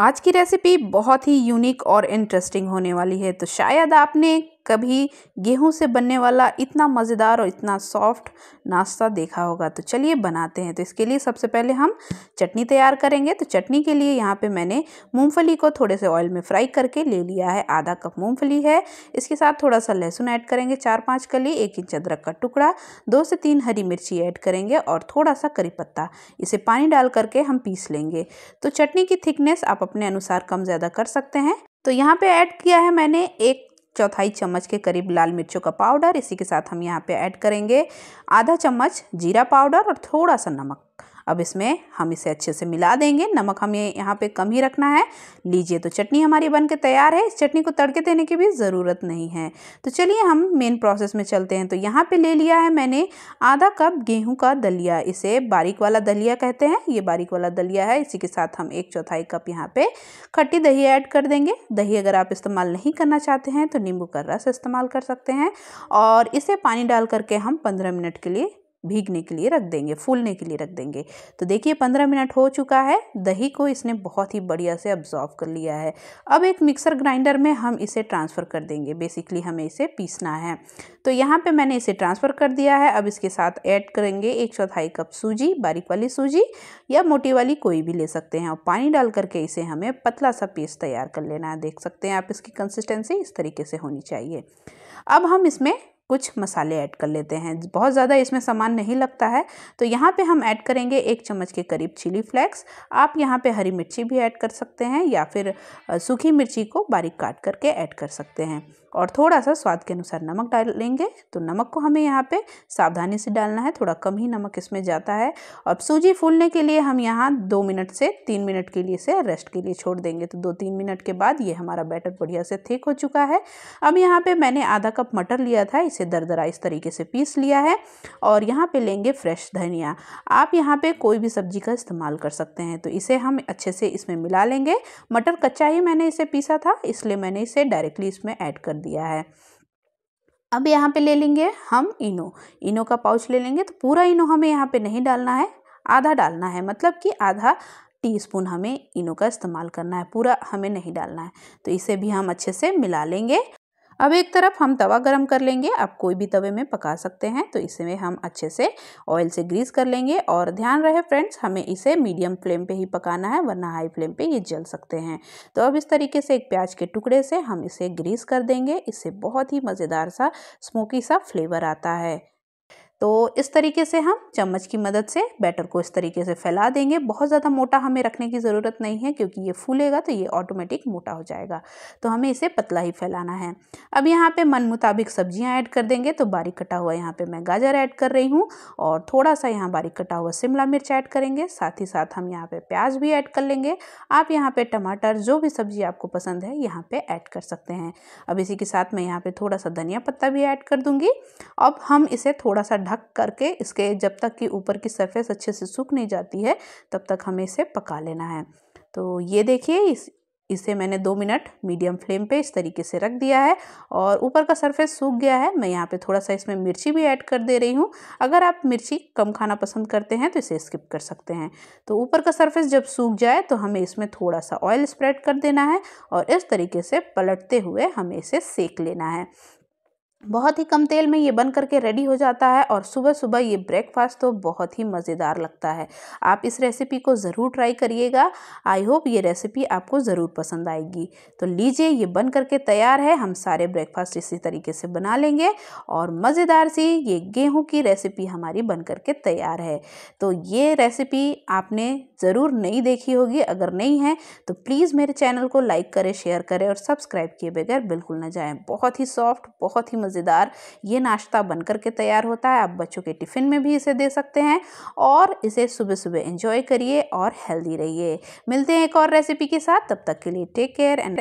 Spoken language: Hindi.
आज की रेसिपी बहुत ही यूनिक और इंटरेस्टिंग होने वाली है तो शायद आपने कभी गेहूं से बनने वाला इतना मज़ेदार और इतना सॉफ्ट नाश्ता देखा होगा तो चलिए बनाते हैं तो इसके लिए सबसे पहले हम चटनी तैयार करेंगे तो चटनी के लिए यहाँ पे मैंने मूंगफली को थोड़े से ऑयल में फ्राई करके ले लिया है आधा कप मूंगफली है इसके साथ थोड़ा सा लहसुन ऐड करेंगे चार पाँच कली एक इंच अदरक का टुकड़ा दो से तीन हरी मिर्ची ऐड करेंगे और थोड़ा सा करी पत्ता इसे पानी डाल करके हम पीस लेंगे तो चटनी की थिकनेस आप अपने अनुसार कम ज़्यादा कर सकते हैं तो यहाँ पे ऐड किया है मैंने एक चौथाई चम्मच के करीब लाल मिर्चों का पाउडर इसी के साथ हम यहाँ पे ऐड करेंगे आधा चम्मच जीरा पाउडर और थोड़ा सा नमक अब इसमें हम इसे अच्छे से मिला देंगे नमक हमें यहाँ पे कम ही रखना है लीजिए तो चटनी हमारी बन के तैयार है इस चटनी को तड़के देने की भी ज़रूरत नहीं है तो चलिए हम मेन प्रोसेस में चलते हैं तो यहाँ पे ले लिया है मैंने आधा कप गेहूँ का दलिया इसे बारीक वाला दलिया कहते हैं ये बारीक वाला दलिया है इसी के साथ हम एक चौथाई कप यहाँ पर खट्टी दही ऐड कर देंगे दही अगर आप इस्तेमाल नहीं करना चाहते हैं तो नींबू का रस इस्तेमाल कर सकते हैं और इसे पानी डाल करके हम पंद्रह मिनट के लिए भीगने के लिए रख देंगे फूलने के लिए रख देंगे तो देखिए पंद्रह मिनट हो चुका है दही को इसने बहुत ही बढ़िया से अब्जॉर्व कर लिया है अब एक मिक्सर ग्राइंडर में हम इसे ट्रांसफ़र कर देंगे बेसिकली हमें इसे पीसना है तो यहाँ पे मैंने इसे ट्रांसफ़र कर दिया है अब इसके साथ ऐड करेंगे एक चौथाई कप सूजी बारीक वाली सूजी या मोटी वाली कोई भी ले सकते हैं और पानी डाल करके इसे हमें पतला सा पेस्ट तैयार कर लेना है देख सकते हैं आप इसकी कंसिस्टेंसी इस तरीके से होनी चाहिए अब हम इसमें कुछ मसाले ऐड कर लेते हैं बहुत ज़्यादा इसमें सामान नहीं लगता है तो यहाँ पे हम ऐड करेंगे एक चम्मच के करीब चिली फ्लेक्स आप यहाँ पे हरी मिर्ची भी ऐड कर सकते हैं या फिर सूखी मिर्ची को बारीक काट करके ऐड कर सकते हैं और थोड़ा सा स्वाद के अनुसार नमक डालेंगे तो नमक को हमें यहाँ पे सावधानी से डालना है थोड़ा कम ही नमक इसमें जाता है अब सूजी फूलने के लिए हम यहाँ दो मिनट से तीन मिनट के लिए से रेस्ट के लिए छोड़ देंगे तो दो तीन मिनट के बाद ये हमारा बैटर बढ़िया से थिक हो चुका है अब यहाँ पर मैंने आधा कप मटर लिया था इसे दरदरा इस तरीके से पीस लिया है और यहाँ पर लेंगे फ्रेश धनिया आप यहाँ पर कोई भी सब्जी का इस्तेमाल कर सकते हैं तो इसे हम अच्छे से इसमें मिला लेंगे मटर कच्चा ही मैंने इसे पीसा था इसलिए मैंने इसे डायरेक्टली इसमें ऐड कर दिया है अब यहाँ पे ले लेंगे हम इनो इनो का पाउच ले लेंगे तो पूरा इनो हमें यहाँ पे नहीं डालना है आधा डालना है मतलब कि आधा टीस्पून हमें इनो का इस्तेमाल करना है पूरा हमें नहीं डालना है तो इसे भी हम अच्छे से मिला लेंगे अब एक तरफ हम तवा गरम कर लेंगे आप कोई भी तवे में पका सकते हैं तो इसमें हम अच्छे से ऑयल से ग्रीस कर लेंगे और ध्यान रहे फ्रेंड्स हमें इसे मीडियम फ्लेम पे ही पकाना है वरना हाई फ्लेम पे ये जल सकते हैं तो अब इस तरीके से एक प्याज के टुकड़े से हम इसे ग्रीस कर देंगे इससे बहुत ही मज़ेदार सा स्मोकी सा फ्लेवर आता है तो इस तरीके से हम चम्मच की मदद से बैटर को इस तरीके से फैला देंगे बहुत ज़्यादा मोटा हमें रखने की ज़रूरत नहीं है क्योंकि ये फूलेगा तो ये ऑटोमेटिक मोटा हो जाएगा तो हमें इसे पतला ही फैलाना है अब यहाँ पे मन मुताबिक सब्जियाँ ऐड कर देंगे तो बारीक कटा हुआ यहाँ पे मैं गाजर ऐड कर रही हूँ और थोड़ा सा यहाँ बारीक कटा हुआ शिमला मिर्च ऐड करेंगे साथ ही साथ हम यहाँ पर प्याज भी ऐड कर लेंगे आप यहाँ पर टमाटर जो भी सब्जी आपको पसंद है यहाँ पर ऐड कर सकते हैं अब इसी के साथ मैं यहाँ पे थोड़ा सा धनिया पत्ता भी ऐड कर दूँगी अब हम इसे थोड़ा सा ढक करके इसके जब तक कि ऊपर की सरफेस अच्छे से सूख नहीं जाती है तब तक हमें इसे पका लेना है तो ये देखिए इस इसे मैंने दो मिनट मीडियम फ्लेम पे इस तरीके से रख दिया है और ऊपर का सरफेस सूख गया है मैं यहाँ पे थोड़ा सा इसमें मिर्ची भी ऐड कर दे रही हूँ अगर आप मिर्ची कम खाना पसंद करते हैं तो इसे स्किप कर सकते हैं तो ऊपर का सरफेस जब सूख जाए तो हमें इसमें थोड़ा सा ऑयल स्प्रेड कर देना है और इस तरीके से पलटते हुए हमें इसे सेक लेना है बहुत ही कम तेल में ये बन करके रेडी हो जाता है और सुबह सुबह ये ब्रेकफास्ट तो बहुत ही मज़ेदार लगता है आप इस रेसिपी को ज़रूर ट्राई करिएगा आई होप ये रेसिपी आपको ज़रूर पसंद आएगी तो लीजिए ये बन करके तैयार है हम सारे ब्रेकफास्ट इसी तरीके से बना लेंगे और मज़ेदार सी ये गेहूँ की रेसिपी हमारी बन करके तैयार है तो ये रेसिपी आपने ज़रूर नहीं देखी होगी अगर नहीं है तो प्लीज़ मेरे चैनल को लाइक करें शेयर करें और सब्सक्राइब किए बगैर बिल्कुल ना जाएं बहुत ही सॉफ्ट बहुत ही मज़ेदार ये नाश्ता बन करके के तैयार होता है आप बच्चों के टिफ़िन में भी इसे दे सकते हैं और इसे सुबह सुबह इंजॉय करिए और हेल्दी रहिए मिलते हैं एक और रेसिपी के साथ तब तक के लिए टेक केयर एंड